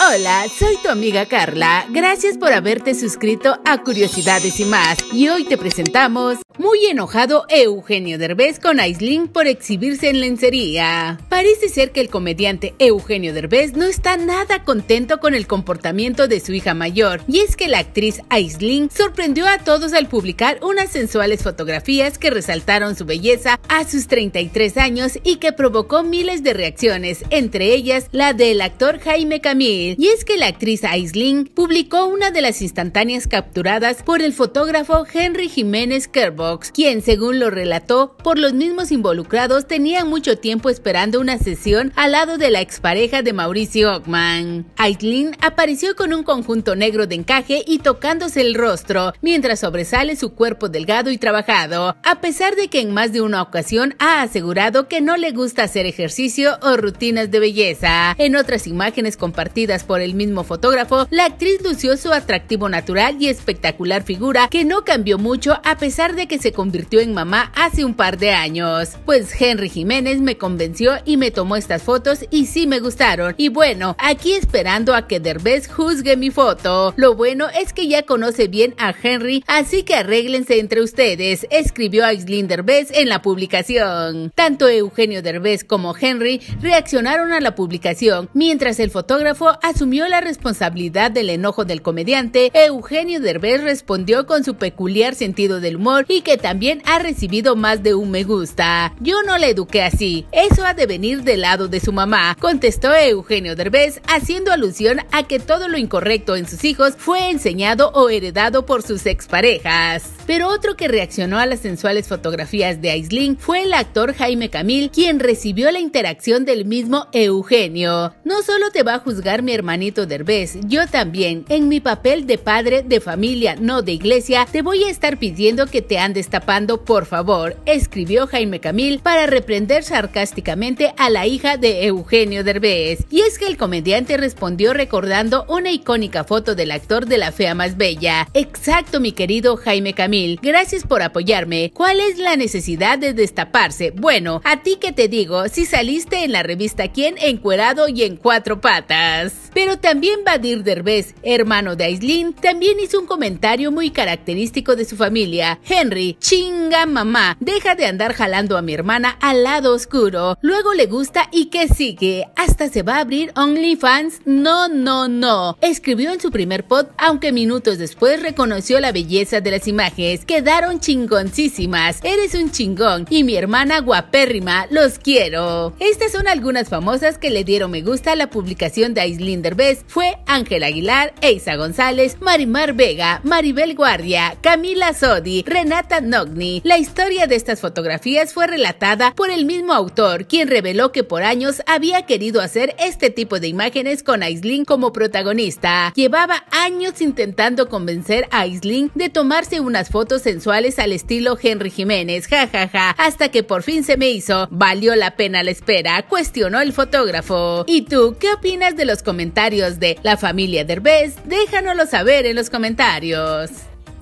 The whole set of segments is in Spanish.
Hola, soy tu amiga Carla. Gracias por haberte suscrito a Curiosidades y más. Y hoy te presentamos muy enojado Eugenio Derbez con Aisling por exhibirse en lencería. Parece ser que el comediante Eugenio Derbez no está nada contento con el comportamiento de su hija mayor. Y es que la actriz Aisling sorprendió a todos al publicar unas sensuales fotografías que resaltaron su belleza a sus 33 años y que provocó miles de reacciones, entre ellas la del actor Jaime Camille y es que la actriz Aisling publicó una de las instantáneas capturadas por el fotógrafo Henry Jiménez Kerbox, quien, según lo relató, por los mismos involucrados tenía mucho tiempo esperando una sesión al lado de la expareja de Mauricio Ockman. Aisling apareció con un conjunto negro de encaje y tocándose el rostro, mientras sobresale su cuerpo delgado y trabajado, a pesar de que en más de una ocasión ha asegurado que no le gusta hacer ejercicio o rutinas de belleza. En otras imágenes compartidas por el mismo fotógrafo, la actriz lució su atractivo natural y espectacular figura que no cambió mucho a pesar de que se convirtió en mamá hace un par de años. Pues Henry Jiménez me convenció y me tomó estas fotos y sí me gustaron. Y bueno, aquí esperando a que Derbez juzgue mi foto. Lo bueno es que ya conoce bien a Henry, así que arréglense entre ustedes, escribió Aislinn Derbez en la publicación. Tanto Eugenio Derbez como Henry reaccionaron a la publicación, mientras el fotógrafo asumió la responsabilidad del enojo del comediante, Eugenio Derbez respondió con su peculiar sentido del humor y que también ha recibido más de un me gusta. Yo no la eduqué así, eso ha de venir del lado de su mamá, contestó Eugenio Derbez, haciendo alusión a que todo lo incorrecto en sus hijos fue enseñado o heredado por sus exparejas. Pero otro que reaccionó a las sensuales fotografías de Aisling fue el actor Jaime Camil, quien recibió la interacción del mismo Eugenio. No solo te va a juzgar mi hermanito Derbez, yo también, en mi papel de padre, de familia, no de iglesia, te voy a estar pidiendo que te andes tapando, por favor, escribió Jaime Camil para reprender sarcásticamente a la hija de Eugenio Derbez. Y es que el comediante respondió recordando una icónica foto del actor de La Fea Más Bella. Exacto, mi querido Jaime Camil, gracias por apoyarme. ¿Cuál es la necesidad de destaparse? Bueno, a ti que te digo, si saliste en la revista Quién encuerado y en cuatro patas. Pero también Badir Derbez, hermano de Aislin, también hizo un comentario muy característico de su familia. Henry, chinga mamá, deja de andar jalando a mi hermana al lado oscuro. Luego le gusta y que sigue. Hasta se va a abrir OnlyFans. No, no, no. Escribió en su primer pod, aunque minutos después reconoció la belleza de las imágenes. Quedaron chingoncísimas. Eres un chingón. Y mi hermana guapérrima, los quiero. Estas son algunas famosas que le dieron me gusta a la publicación de Aislin fue Ángel Aguilar, Eiza González, Marimar Vega, Maribel Guardia, Camila Sodi, Renata Nogni. La historia de estas fotografías fue relatada por el mismo autor, quien reveló que por años había querido hacer este tipo de imágenes con Aislinn como protagonista. Llevaba años intentando convencer a Isling de tomarse unas fotos sensuales al estilo Henry Jiménez, jajaja, hasta que por fin se me hizo. Valió la pena la espera, cuestionó el fotógrafo. ¿Y tú qué opinas de los comentarios de la familia Derbez? Déjanoslo saber en los comentarios.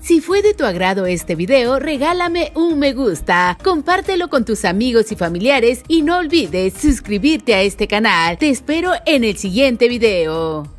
Si fue de tu agrado este video, regálame un me gusta, compártelo con tus amigos y familiares y no olvides suscribirte a este canal. Te espero en el siguiente video.